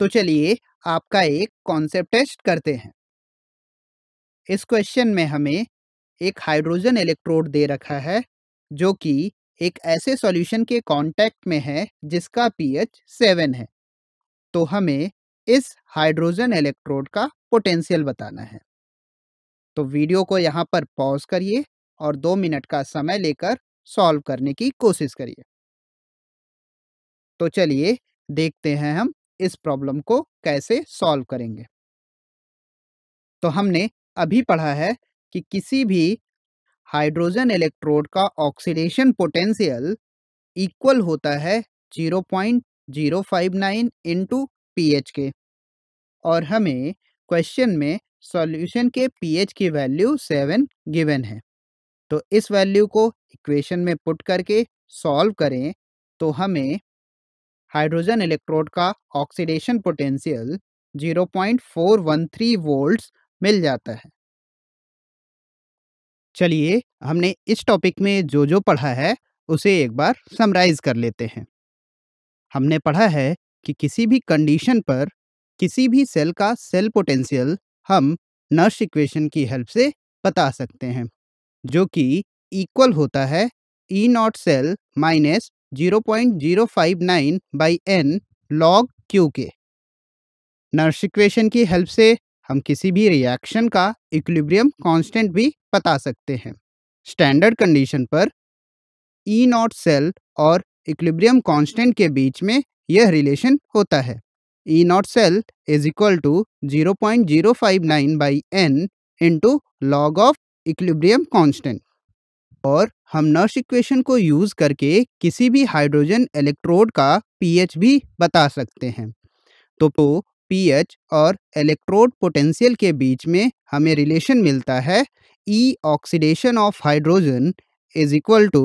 तो चलिए आपका एक कॉन्सेप्ट टेस्ट करते हैं इस क्वेश्चन में हमें एक हाइड्रोजन इलेक्ट्रोड दे रखा है जो कि एक ऐसे सॉल्यूशन के कांटेक्ट में है जिसका पीएच सेवन है तो हमें इस हाइड्रोजन इलेक्ट्रोड का पोटेंशियल बताना है तो वीडियो को यहां पर पॉज करिए और दो मिनट का समय लेकर सॉल्व करने की कोशिश करिए तो चलिए देखते हैं हम इस प्रॉब्लम को कैसे सॉल्व करेंगे तो हमने अभी पढ़ा है कि किसी भी हाइड्रोजन इलेक्ट्रोड का ऑक्सीडेशन पोटेंशियल इक्वल होता है 0.059 इनटू पीएच के और हमें क्वेश्चन में सॉल्यूशन के पीएच की वैल्यू सेवन गिवन है तो इस वैल्यू को इक्वेशन में पुट करके सॉल्व करें तो हमें हाइड्रोजन इलेक्ट्रोड का ऑक्सीडेशन पोटेंशियल 0.413 वोल्ट्स मिल जाता है चलिए हमने इस टॉपिक में जो जो पढ़ा है उसे एक बार समराइज कर लेते हैं हमने पढ़ा है कि किसी भी कंडीशन पर किसी भी सेल का सेल पोटेंशियल हम नर्स इक्वेशन की हेल्प से बता सकते हैं जो कि इक्वल होता है E e naught cell minus zero zero point five nine by n log Q के नर्स इक्वेशन की हेल्प से हम किसी भी रिएक्शन का इक्विलिब्रियम कांस्टेंट भी बता सकते हैं स्टैंडर्ड कंडीशन पर ई e नॉट सेल और इक्विलिब्रियम कांस्टेंट के बीच में यह रिलेशन होता है E e naught cell is equal to zero point zero five nine by n into log of equilibrium constant और हम नर्स इक्वेशन को यूज करके किसी भी हाइड्रोजन इलेक्ट्रोड का पीएच भी बता सकते हैं तो पीएच और इलेक्ट्रोड पोटेंशियल के बीच में हमें रिलेशन मिलता है E oxidation of hydrogen is equal to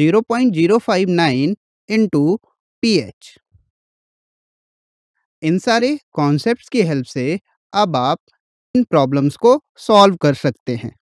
zero point zero five nine into P H इन सारे कॉन्सेप्ट की हेल्प से अब आप इन प्रॉब्लम्स को सॉल्व कर सकते हैं